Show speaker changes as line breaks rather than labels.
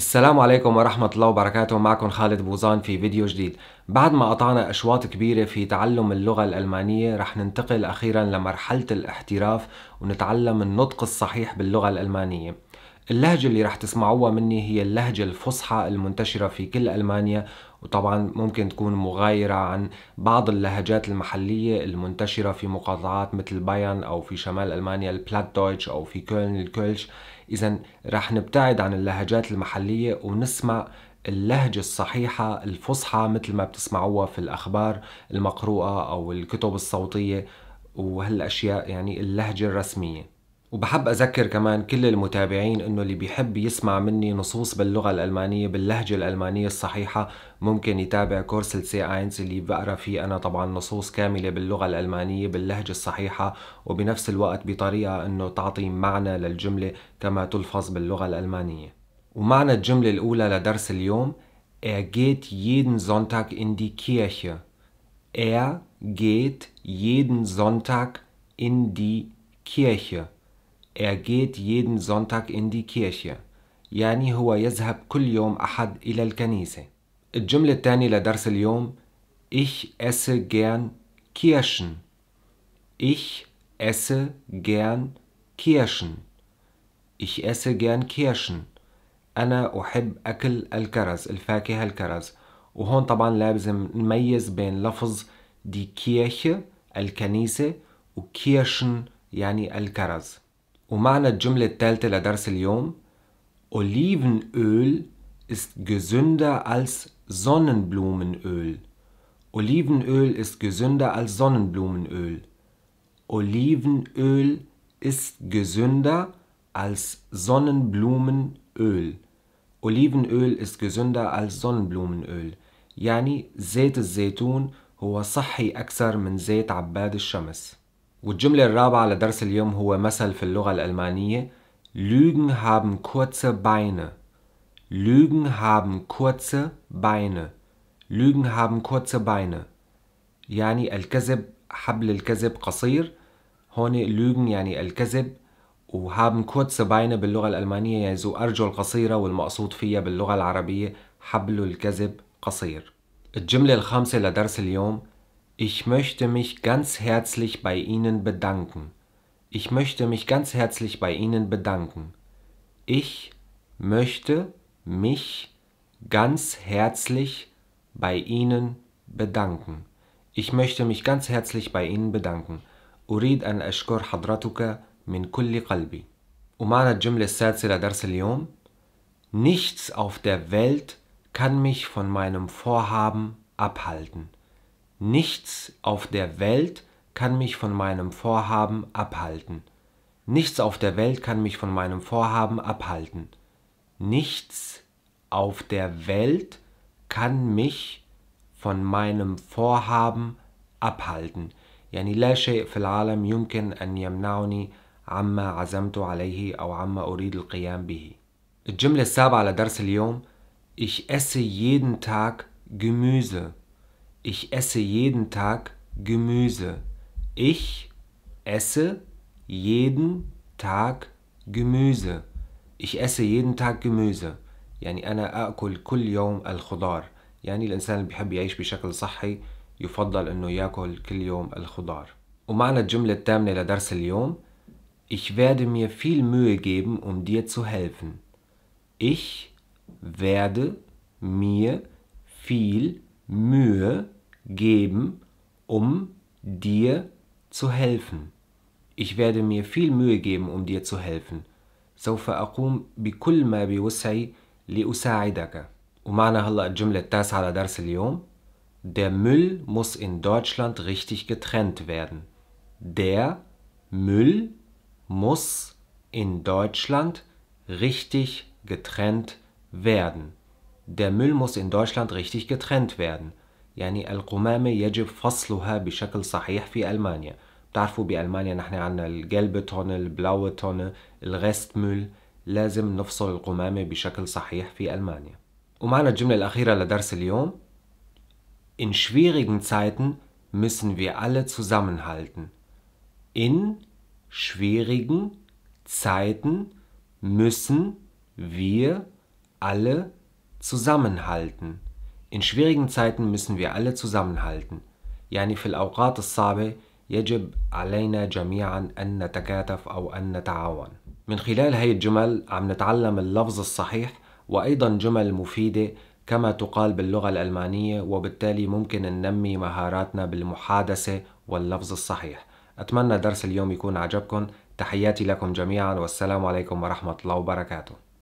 السلام عليكم ورحمة الله وبركاته معكم خالد بوزان في فيديو جديد بعد ما قطعنا أشواط كبيرة في تعلم اللغة الألمانية رح ننتقل أخيرا لمرحلة الاحتراف ونتعلم النطق الصحيح باللغة الألمانية اللهجة اللي رح تسمعوها مني هي اللهجة الفصحى المنتشرة في كل ألمانيا وطبعا ممكن تكون مغايرة عن بعض اللهجات المحلية المنتشرة في مقاطعات مثل بايرن أو في شمال ألمانيا البلات دويتش أو في كولن الكولش إذا رح نبتعد عن اللهجات المحلية ونسمع اللهجة الصحيحة الفصحى مثل ما بتسمعوها في الأخبار المقروءة أو الكتب الصوتية وهالأشياء يعني اللهجة الرسمية وبحب أذكر كمان كل المتابعين إنه اللي بيحب يسمع مني نصوص باللغة الألمانية باللهجة الألمانية الصحيحة ممكن يتابع كورس السي اينس اللي بقرا فيه أنا طبعا نصوص كاملة باللغة الألمانية باللهجة الصحيحة وبنفس الوقت بطريقة إنه تعطي معنى للجملة كما تلفظ باللغة الألمانية ومعنى الجملة الأولى لدرس اليوم Er geht jeden Sonntag in die Kirche. Er geht jeden Sonntag in die Kirche. Er geht jeden Sonntag in die Kirche يعني هو يذهب كل يوم أحد إلى الكنيسة الجملة الثانية لدرس اليوم Ich esse gern Kirschen Ich esse gern Kirschen Ich esse gern Kirschen أنا أحب أكل الكرز الفاكهة الكرز وهون طبعا لازم نميز بين لفظ دي كيرشة الكنيسة وكيرشن يعني الكرز ومعنى الجملة الثالثة لدرس اليوم Olivenöl ist gesünder als Sonnenblumenöl. Olivenöl ist gesünder als Sonnenblumenöl. Olivenöl ist gesünder als Sonnenblumenöl. Olivenöl ist gesünder als Sonnenblumenöl. Yani, يعني زيت الزيتون هو صحي أكثر من زيت عباد الشمس. والجملة الرابعة لدرس اليوم هو مثل في اللغة الألمانية Lügen haben kurze Beine. Lügen haben kurze Beine. Lügen haben kurze Beine. يعني الكذب حبل الكذب قصير. هون Lügen يعني الكذب وهابن كوتس باينة باللغة الألمانية يعني ذو أرجل قصيرة والمقصود فيها باللغة العربية حبل الكذب قصير الجملة الخامسة لدرس اليوم Ich möchte mich ganz herzlich bei Ihnen bedanken. Ich möchte mich ganz herzlich bei Ihnen bedanken. Ich möchte mich ganz herzlich bei Ihnen bedanken. Ich möchte mich ganz herzlich bei Ihnen bedanken. أريد أن أشكر حضرتك من كل قلبي. ومعنى الجملة السادسة لدرس اليوم Nichts auf der Welt kann mich von meinem Vorhaben abhalten. Nichts auf der Welt kann mich von meinem Vorhaben abhalten. Nichts auf der Welt kann mich von meinem Vorhaben abhalten. Nichts auf der Welt kann mich von meinem Vorhaben abhalten. يعني لا شيء في العالم يمكن أن يمنعني عما عزمت عليه أو عما أريد القيام به. الجملة السابعة لدرس اليوم Ich esse jeden Tag Gemüse. Ich esse jeden Tag Gemüse. Ich esse jeden Tag Gemüse. Ich esse jeden Tag Gemüse. يعني أنا آكل كل يوم الخضار. يعني الإنسان اللي بيحب يعيش بشكل صحي يفضل إنه ياكل كل يوم الخضار. ومعنا الجملة الثامنة لدرس اليوم. Ich werde mir viel Mühe geben, um dir zu helfen. Ich werde mir viel Mühe geben, um dir zu helfen. Ich werde mir viel Mühe geben, um dir zu helfen. سوف أقوم بكل ما بوسعي لأساعدك. ومعنا هلا الجملة التاسعة على درس اليوم. Der Müll muss in Deutschland richtig getrennt werden. Der Müll muss in Deutschland richtig getrennt werden. Der Müll muss in Deutschland richtig getrennt werden. يعني القمامة يجب فصلها بشكل صحيح في ألمانيا بتعرفوا بألمانيا نحن عنا الجلب تون البلاو تون الغست مول لازم نفصل القمامة بشكل صحيح في ألمانيا ومعنا الجملة الأخيرة لدرس اليوم In schwierigen Zeiten müssen wir alle zusammenhalten. In schwierigen Zeiten müssen wir alle zusammenhalten. zusammenhalten in schwierigen Zeiten müssen wir alle zusammenhalten يعني في الأوقات الصعبة يجب علينا جميعا أن نتكاتف أو أن نتعاون من خلال هاي الجمل عم نتعلم اللفظ الصحيح وأيضا جمل مفيدة كما تقال باللغة الألمانية وبالتالي ممكن ننمي مهاراتنا بالمحادثة واللفظ الصحيح أتمنى درس اليوم يكون عجبكم تحياتي لكم جميعا والسلام عليكم ورحمة الله وبركاته